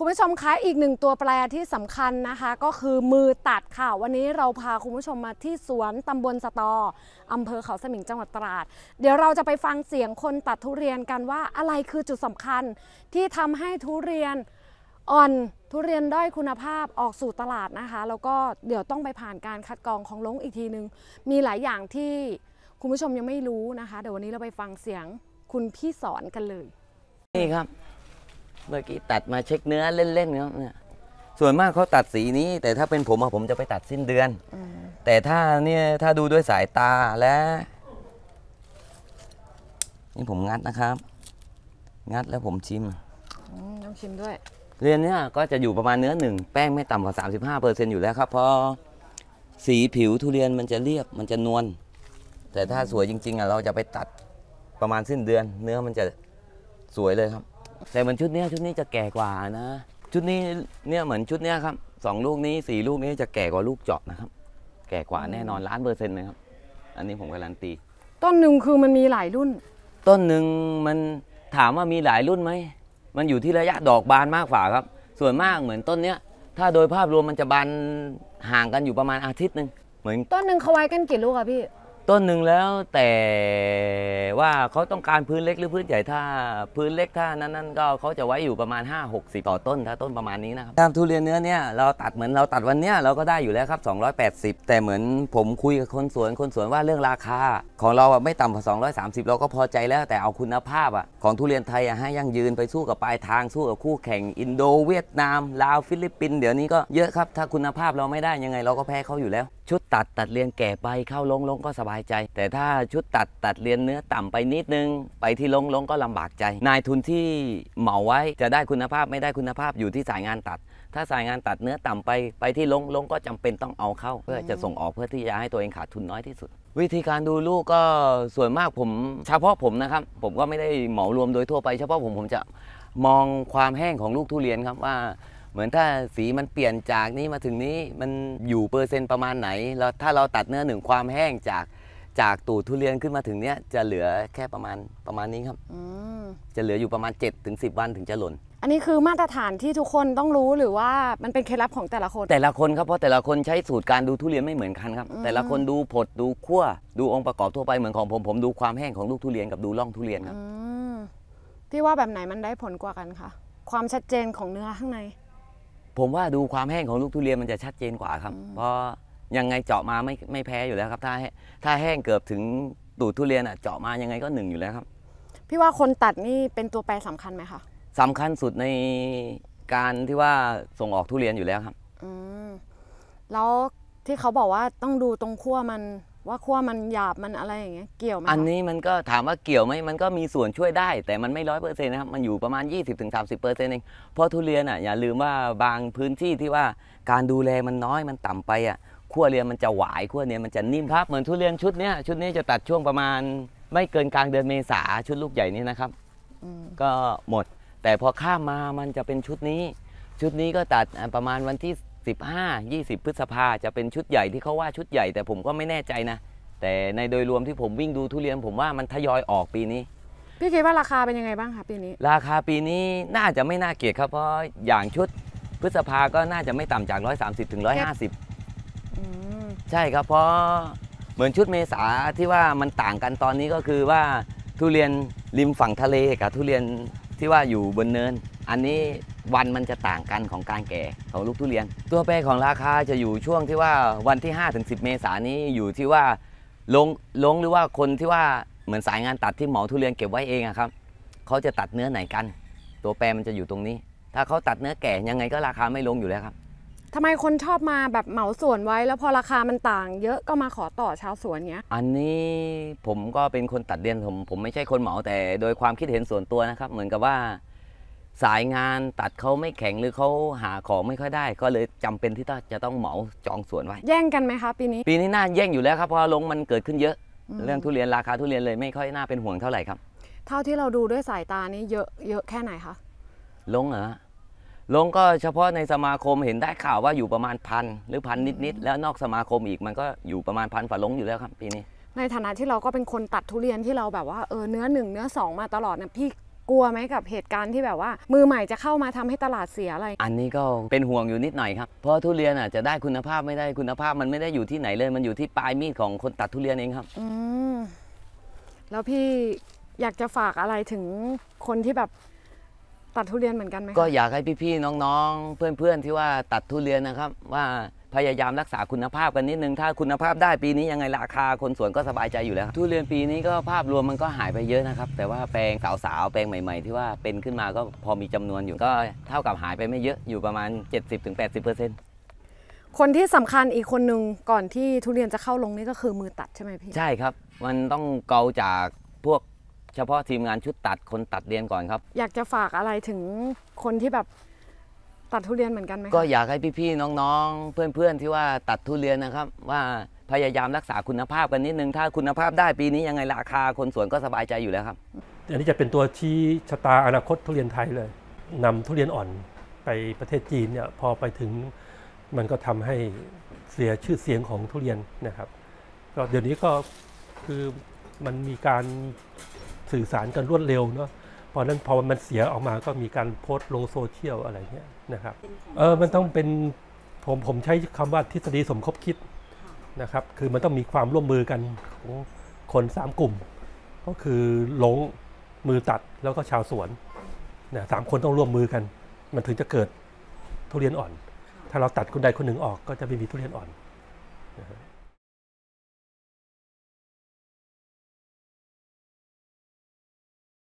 คุณผู้ชมคะอีกหนึ่งตัวแปรที่สำคัญนะคะ ก็คือมือตัดค่ะวันนี้เราพาคุณผู้ชมมาที่สวนตำบลสตอ อำเภอเขาสมิงจังหวัดตราด เดี๋ยวเราจะไปฟังเสียงคนตัดทุเรียนกันว่าอะไรคือจุดสำคัญที่ทำให้ทุเรียนอ่อนทุเรียนด้อยคุณภาพออกสู่ตลาดนะคะ แล้วก็เดี๋ยวต้องไปผ่านการคัดกรองของลงอีกทีนึงมีหลายอย่างที่คุณผู้ชมยังไม่รู้นะคะ เดี๋ยววันนี้เราไปฟังเสียงคุณพี่สอนกันเลยนี่ครับเมื่อกี้ตัดมาเช็คเนื้อเล่นๆเนี่ยส่วนมากเขาตัดสีนี้ แต่ถ้าเป็นผมอะผมจะไปตัดสิ้นเดือน แต่ถ้าเนี่ยถ้าดูด้วยสายตาและนี่ผมงัดนะครับ งัดแล้วผมชิมต้องชิมด้วยเรียนเนี่ยก็จะอยู่ประมาณเนื้อหนึ่งแป้งไม่ต่ำกว่า35เปอร์เซ็นต์อยู่แล้วครับเพราะสีผิวทุเรียนมันจะเรียบมันจะนวลแต่ถ้าสวยจริง ๆอะเราจะไปตัดประมาณสิ้นเดือน เนื้อมันจะสวยเลยครับแต่เหมือนชุดนี้ชุดนี้จะแก่กว่านะ ชุดนี้เนี่ยเหมือนชุดนี้ครับสองลูกนี้สี่ลูกนี้จะแก่กว่าลูกเจาะนะครับ แก่กว่าแน่นอนล้านเปอร์เซ็นต์เลยครับ อันนี้ผมการันตี ต้นหนึ่งคือมันมีหลายรุ่น ต้นหนึ่งมันถามว่ามีหลายรุ่นไหมมันอยู่ที่ระยะดอกบานมากกว่าครับ ส่วนมากเหมือนต้นเนี้ยถ้าโดยภาพรวมมันจะบานห่างกันอยู่ประมาณอาทิตย์หนึ่งเหมือนต้นหนึ่งเขาไว้กันกี่ลูกอะพี่ต้นหนึ่งแล้วแต่ว่าเขาต้องการพื้นเล็กหรือพื้นใหญ่ถ้าพื้นเล็กถ้านั้นนั้นก็เขาจะไว้อยู่ประมาณ 5 6 4ต่อต้นถ้าต้นประมาณนี้นะครับตามทุเรียนเนื้อเนี่ยเราตัดเหมือนเราตัดวันเนี้ยเราก็ได้อยู่แล้วครับ280 แต่เหมือนผมคุยกับคนสวน คนสวนว่าเรื่องราคา ของเราอะไม่ต่ำกว่า230 เราก็พอใจแล้วแต่เอาคุณภาพอะของทุเรียนไทยอะให้ยั่งยืนไปสู้กับปลายทางสู้กับคู่แข่งอินโดเวียดนามลาวฟิลิปปินส์เดี๋ยวนี้ก็เยอะครับ ถ้าคุณภาพเราไม่ได้ยังไงเราก็แพ้เขาอยู่แล้วชุดตัดตัดเรียนแก่ไปเข้าลงลงก็สบายใจ แต่ถ้าชุดตัดตัดเรียนเนื้อต่ำไปนิดนึง ไปที่ลงลงก็ลำบากใจ นายทุนที่เหมาไว้จะได้คุณภาพไม่ได้คุณภาพอยู่ที่สายงานตัด ถ้าสายงานตัดเนื้อต่ำไปไปที่ลงลงก็จำเป็นต้องเอาเข้า เพื่อจะส่งออกเพื่อที่จะให้ตัวเองขาดทุนน้อยที่สุด วิธีการดูลูกก็ส่วนมากผม เฉพาะผมนะครับ ผมก็ไม่ได้เหมารวมโดยทั่วไป เฉพาะผมผมจะมองความแห้งของลูกทุเรียนครับว่าเหมือนถ้าสีมันเปลี่ยนจากนี้มาถึงนี้มันอยู่เปอร์เซ็นต์ประมาณไหน แล้วถ้าเราตัดเนื้อหนึ่งความแห้งจากจากตูดทุเรียนขึ้นมาถึงเนี้ยจะเหลือแค่ประมาณประมาณนี้ครับจะเหลืออยู่ประมาณ7สิวันถึงจะหล่นอันนี้คือมาตรฐานที่ทุกคนต้องรู้หรือว่ามันเป็นเคล็ดลับของแต่ละคน แต่ละคนครับเพราะแต่ละคนใช้สูตรการดูทุเรียนไม่เหมือนกันครับ แต่ละคนดูผดดูขั้วดูองค์ประกอบทั่วไปเหมือนของผมผมดูความแห้งของลูกทุเรียน กับดูร่องทุเรียนครับอืมพี่ว่าแบบไหนมันได้ผลกว่ากันคะความชัดเจนของเนื้อข้างในผมว่าดูความแห้งของลูกทุเรียนมันจะชัดเจนกว่าครับ เพราะยังไงเจาะมาไม่ไม่แพ้อยู่แล้วครับ ถ้าถ้าแห้งเกือบถึงตูดทุเรียนอ่ะเจาะมายังไงก็หนึ่งอยู่แล้วครับ พี่ว่าคนตัดนี่เป็นตัวแปรสำคัญไหมคะสำคัญสุดในการที่ว่าส่งออกทุเรียนอยู่แล้วครับอืมแล้วที่เขาบอกว่าต้องดูตรงขั้วมันว่าขั้วมันหยาบมันอะไรอย่างเงี้ยเกี่ยวไหมคอันนี้มันก็ถามว่าเกี่ยวไหมมันก็มีส่วนช่วยได้ แต่มันไม่ร้อยเปอร์เซ็นต์นะครับ มันอยู่ประมาณ 20-30%เปอร์เซ็นต์เองเพราะทุเรียนอ่ะอย่าลืมว่าบางพื้นที่ที่ว่าการดูแลมันน้อยมันต่ำไปอ่ะขั้วเรียนมันจะหวายขั้วเนี้ยมันจะนิ่มครับเหมือนทุเรียนชุดเนี้ยชุดนี้จะตัดช่วงประมาณไม่เกินกลางเดือนเมษาชุดลูกใหญ่นี้นะครับก็หมด แต่พอข้ามมามันจะเป็นชุดนี้ชุดนี้ก็ตัดประมาณวันที่15 20พฤษภาจะเป็นชุดใหญ่ที่เขาว่าชุดใหญ่ แต่ผมก็ไม่แน่ใจนะแต่ในโดยรวมที่ผมวิ่งดูทุเรียน ผมว่ามันทยอยออกปีนี้ พี่คิดว่าราคาเป็นยังไงบ้างคะปีนี้ ราคาปีนี้น่าจะไม่น่าเกลียดครับเพราะอย่างชุดพฤษภาก็น่าจะไม่ต่ำจาก130ถึง150ใช่ครับเพราะเหมือนชุดเมษาที่ว่ามันต่างกันตอนนี้ก็คือว่าทุเรียนริมฝั่งทะเลกับทุเรียนที่ว่าอยู่บนเนิน อันนี้วันมันจะต่างกันของการแก่ของลูกทุเรียน ตัวแปรของราคาจะอยู่ช่วงที่ว่าวันที่5สิเมษายนนี้อยู่ที่ว่าลงลงหรือว่าคนที่ว่าเหมือนสายงานตัดที่หมอทุเรียนเก็บไว้เองอะครับเขาจะตัดเนื้อไหนกัน ตัวแปรมันจะอยู่ตรงนี้ ถ้าเขาตัดเนื้อแก่ยังไงก็ราคาไม่ลงอยู่แล้วครับทำไมคนชอบมาแบบเหมาสวนไว้แล้วพอราคามันต่างเยอะก็มาขอต่อชาวสวนเงี้ย อันนี้ผมก็เป็นคนตัดเรียนผมผมไม่ใช่คนเหมาแต่โดยความคิดเห็นส่วนตัวนะครับ เหมือนกับว่าสายงานตัดเขาไม่แข็งหรือเขาหาของไม่ค่อยได้ ก็เลยจำเป็นที่จะต้องเหมาจองสวนไว้ แย่งกันไหมคะปีนี้ ปีนี้น่าแย่งอยู่แล้วครับเพราะลงมันเกิดขึ้นเยอะเรื่องทุเรียนราคา ทุเรียนเลยไม่ค่อยน่าเป็นห่วงเท่าไหร่ครับเท่าที่เราดูด้วยสายตานี่เยอะเยอะแค่ไหนคะลงเหรอลงก็เฉพาะในสมาคมเห็นได้ข่าวว่าอยู่ประมาณพันหรือพันนิดๆแล้วนอกสมาคมอีกมันก็อยู่ประมาณพันฝ่าลงอยู่แล้วครับปีนี้ในฐานะที่เราก็เป็นคนตัดทุเรียนที่เราแบบว่าเออเนื้อหนึ่งเนื้อสองมาตลอดเนี่ยพี่กลัวไหมกับเหตุการณ์ที่แบบว่ามือใหม่จะเข้ามาทำให้ตลาดเสียอะไร อันนี้ก็เป็นห่วงอยู่นิดหน่อยครับ เพราะทุเรียนอ่ะจะได้คุณภาพไม่ได้คุณภาพมันไม่ได้อยู่ที่ไหนเลยมันอยู่ที่ปลายมีดของคนตัดทุเรียนเองครับอืมแล้วพี่อยากจะฝากอะไรถึงคนที่แบบตัดทุเรียนเหมือนกันไหมก็อยากให้พี่ๆน้องๆ เพื่อนๆที่ว่าตัดทุเรียนนะครับว่าพยายามรักษาคุณภาพกันนิดนึง ถ้าคุณภาพได้ปีนี้ยังไงราคาคนสวนก็สบายใจอยู่แล้ว ทุเรียนปีนี้ก็ภาพรวมมันก็หายไปเยอะนะครับ แต่ว่าแปลงสาวๆ แปลงใหม่ ๆ ที่ว่าเป็นขึ้นมาก็พอมีจำนวนอยู่ก็เท่ากับหายไปไม่เยอะอยู่ประมาณ 70-80%คนที่สำคัญอีกคนนึงก่อนที่ทุเรียนจะเข้าลงนี่ก็คือมือตัดใช่ไหมพี่ใช่ครับ มันต้องเกาจากพวกเฉพาะทีมงานชุดตัดคนตัดเรียนก่อนครับ อยากจะฝากอะไรถึงคนที่แบบตัดทุเรียนเหมือนกันไหมก็อยากให้พี่ๆน้องๆ เพื่อนๆ ที่ว่าตัดทุเรียนนะครับ ว่าพยายามรักษาคุณภาพกันนิดนึงถ้าคุณภาพได้ปีนี้ยังไงราคาคนสวนก็สบายใจอยู่แล้วครับอันนี้จะเป็นตัวชี้ชะตาอนาคตทุเรียนไทยเลยนำทุเรียนอ่อนไปประเทศจีนเนี่ยพอไปถึงมันก็ทำให้เสียชื่อเสียงของทุเรียนนะครับก็เดี๋ยวนี้ก็คือมันมีการสื่อสารกันรวดเร็วเนาะราะนั้นพอมันเสียออกมาก็มีการโพสต์ลงโซเชียลอะไรเงี้ยนะครับเออมันต้องเป็นผมผมใช้คำว่าทฤษฎีสมคบคิดนะครับ คือมันต้องมีความร่วมมือกันของคนสามกลุ่ม ก็คือลงมือตัดแล้วก็ชาวสวนนะสามคนต้องร่วมมือกัน มันถึงจะเกิดทุเรียนอ่อน ถ้าเราตัดคนใดคนหนึ่งออกก็จะไม่มีทุเรียนอ่อนนะ